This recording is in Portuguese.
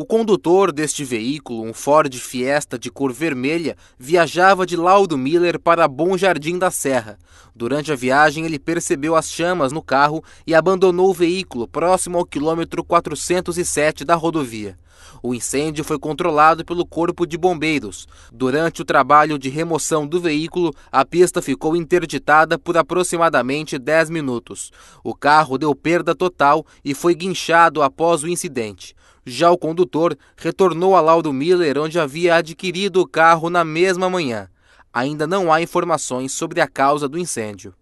O condutor deste veículo, um Ford Fiesta de cor vermelha, viajava de Laudo Miller para Bom Jardim da Serra. Durante a viagem, ele percebeu as chamas no carro e abandonou o veículo próximo ao quilômetro 407 da rodovia. O incêndio foi controlado pelo Corpo de Bombeiros. Durante o trabalho de remoção do veículo, a pista ficou interditada por aproximadamente 10 minutos. O carro deu perda total e foi guinchado após o incidente. Já o condutor retornou a Lauro Miller, onde havia adquirido o carro na mesma manhã. Ainda não há informações sobre a causa do incêndio.